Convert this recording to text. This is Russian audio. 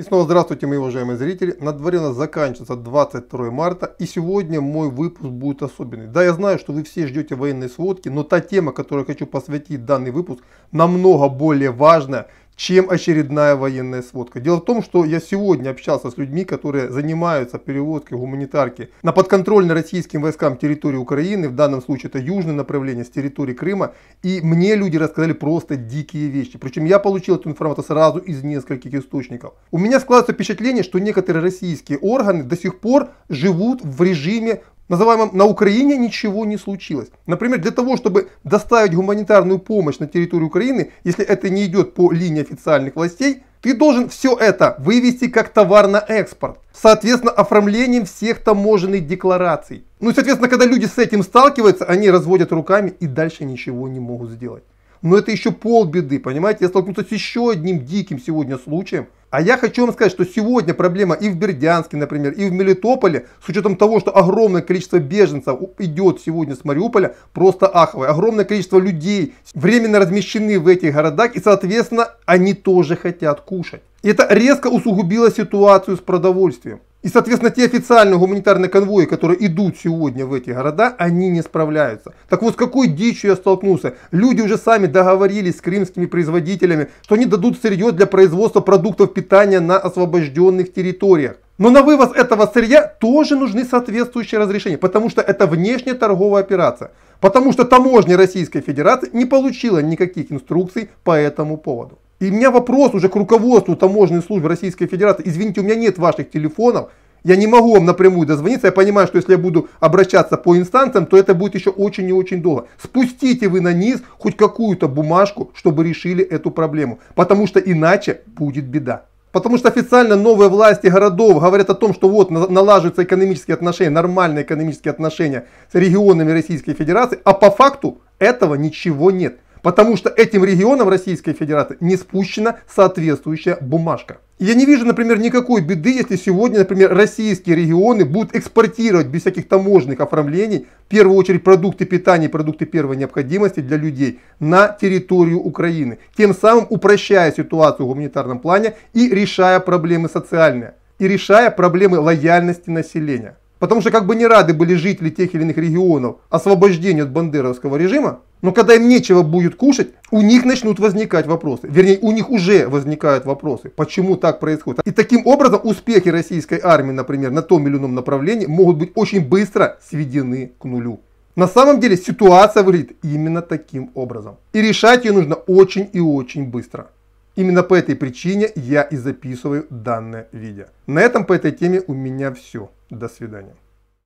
И снова здравствуйте, мои уважаемые зрители. На дворе у нас заканчивается 22 марта, и сегодня мой выпуск будет особенный. Да, я знаю, что вы все ждете военной сводки, но та тема, которой я хочу посвятить данный выпуск, намного более важная, чем очередная военная сводка. Дело в том, что я сегодня общался с людьми, которые занимаются переводкой гуманитарки на подконтрольной российским войскам территории Украины, в данном случае это южное направление с территории Крыма, и мне люди рассказали просто дикие вещи. Причем я получил эту информацию сразу из нескольких источников. У меня складывается впечатление, что некоторые российские органы до сих пор живут в режиме называемом на Украине ничего не случилось. Например, для того, чтобы доставить гуманитарную помощь на территорию Украины, если это не идет по линии официальных властей, ты должен все это вывести как товар на экспорт, соответственно, оформлением всех таможенных деклараций. Ну и, соответственно, когда люди с этим сталкиваются, они разводят руками и дальше ничего не могут сделать. Но это еще полбеды, понимаете? Я столкнулся с еще одним диким сегодня случаем. А я хочу вам сказать, что сегодня проблема и в Бердянске, например, и в Мелитополе, с учетом того, что огромное количество беженцев идет сегодня с Мариуполя, просто аховое. Огромное количество людей временно размещены в этих городах, и, соответственно, они тоже хотят кушать. И это резко усугубило ситуацию с продовольствием. И, соответственно, те официальные гуманитарные конвои, которые идут сегодня в эти города, они не справляются. Так вот, с какой дичью я столкнулся? Люди уже сами договорились с крымскими производителями, что они дадут сырье для производства продуктов питания на освобожденных территориях. Но на вывоз этого сырья тоже нужны соответствующие разрешения, потому что это внешняя торговая операция. Потому что таможня Российской Федерации не получила никаких инструкций по этому поводу. И у меня вопрос уже к руководству таможенной службы Российской Федерации. Извините, у меня нет ваших телефонов. Я не могу вам напрямую дозвониться. Я понимаю, что если я буду обращаться по инстанциям, то это будет еще очень и очень долго. Спустите вы на низ хоть какую-то бумажку, чтобы решили эту проблему. Потому что иначе будет беда. Потому что официально новые власти городов говорят о том, что вот налаживаются экономические отношения, нормальные экономические отношения с регионами Российской Федерации, а по факту этого ничего нет. Потому что этим регионам Российской Федерации не спущена соответствующая бумажка. Я не вижу, например, никакой беды, если сегодня, например, российские регионы будут экспортировать без всяких таможенных оформлений, в первую очередь продукты питания и продукты первой необходимости для людей на территорию Украины, тем самым упрощая ситуацию в гуманитарном плане и решая проблемы социальные, и решая проблемы лояльности населения. Потому что как бы не рады были жители тех или иных регионов освобождению от бандеровского режима, но когда им нечего будет кушать, у них начнут возникать вопросы. Вернее, у них уже возникают вопросы, почему так происходит. И таким образом успехи российской армии, например, на том или ином направлении могут быть очень быстро сведены к нулю. На самом деле ситуация выглядит именно таким образом. И решать ее нужно очень и очень быстро. Именно по этой причине я и записываю данное видео. На этом по этой теме у меня все. До свидания.